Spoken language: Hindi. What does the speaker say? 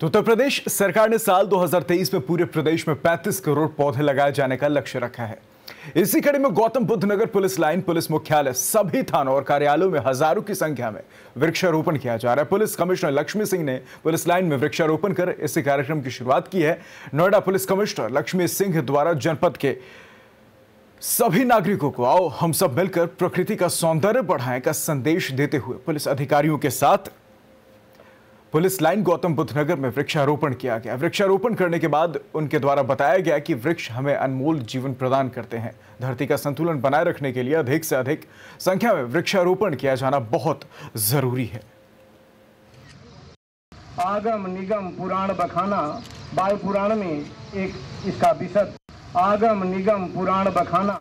तो उत्तर प्रदेश सरकार ने साल 2023 में पूरे प्रदेश में 35 करोड़ पौधे लगाए जाने का लक्ष्य रखा है इसी कड़ी में Gautam Buddh Nagar police line police मुख्यालय सभी थानों और कार्यालयों में हजारों की संख्या में वृक्षारोपण किया जा रहा है पुलिस कमिश्नर लक्ष्मी सिंह ने पुलिस लाइन में वृक्षारोपण कर इसी कार्यक्रम की शुरुआत की है नोएडा पुलिस कमिश्नर लक्ष्मी सिंह द्वारा जनपद के सभी नागरिकों को आओ हम सब मिलकर प्रकृति का सौंदर्य बढ़ाएं का संदेश देते हुए पुलिस अधिकारियों के साथ पुलिस लाइन गौतम बुद्ध नगर में वृक्षारोपण किया गया वृक्षारोपण करने के बाद उनके द्वारा बताया गया कि वृक्ष हमें अनमोल जीवन प्रदान करते हैं धरती का संतुलन बनाए रखने के लिए अधिक से अधिक संख्या में वृक्षारोपण किया जाना बहुत जरूरी है आगम निगम पुराण बखाना बाल पुराण में एक इसका विशद आगम निगम पुराण बखाना